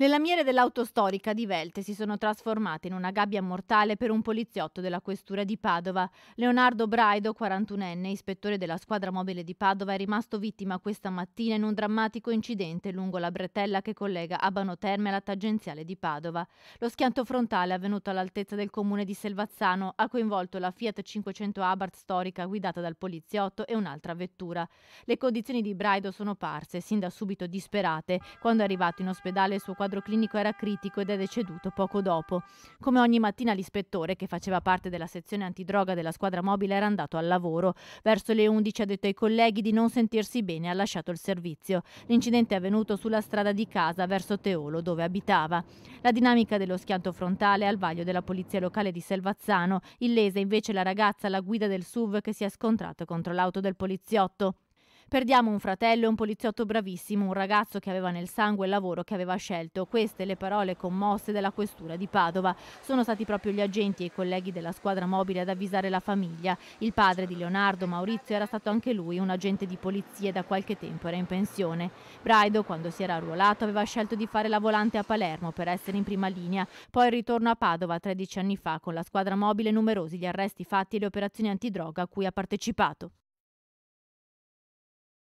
Le lamiere dell'auto storica di Velte si sono trasformate in una gabbia mortale per un poliziotto della questura di Padova. Leonardo Braido, 41enne, ispettore della squadra mobile di Padova, è rimasto vittima questa mattina in un drammatico incidente lungo la bretella che collega Abano Terme alla tangenziale di Padova. Lo schianto frontale avvenuto all'altezza del comune di Selvazzano ha coinvolto la Fiat 500 Abarth storica guidata dal poliziotto e un'altra vettura. Le condizioni di Braido sono parse sin da subito disperate quando è arrivato in ospedale il suo quadro quadro clinico era critico ed è deceduto poco dopo. Come ogni mattina l'ispettore, che faceva parte della sezione antidroga della squadra mobile, era andato al lavoro. Verso le 11 ha detto ai colleghi di non sentirsi bene e ha lasciato il servizio. L'incidente è avvenuto sulla strada di casa verso Teolo, dove abitava. La dinamica dello schianto frontale è al vaglio della polizia locale di Selvazzano, illesa invece la ragazza alla guida del SUV che si è scontrato contro l'auto del poliziotto. Perdiamo un fratello e un poliziotto bravissimo, un ragazzo che aveva nel sangue il lavoro che aveva scelto. Queste le parole commosse della questura di Padova. Sono stati proprio gli agenti e i colleghi della squadra mobile ad avvisare la famiglia. Il padre di Leonardo, Maurizio, era stato anche lui un agente di polizia e da qualche tempo era in pensione. Braido, quando si era arruolato, aveva scelto di fare la volante a Palermo per essere in prima linea, poi il ritorno a Padova 13 anni fa con la squadra mobile numerosi gli arresti fatti e le operazioni antidroga a cui ha partecipato.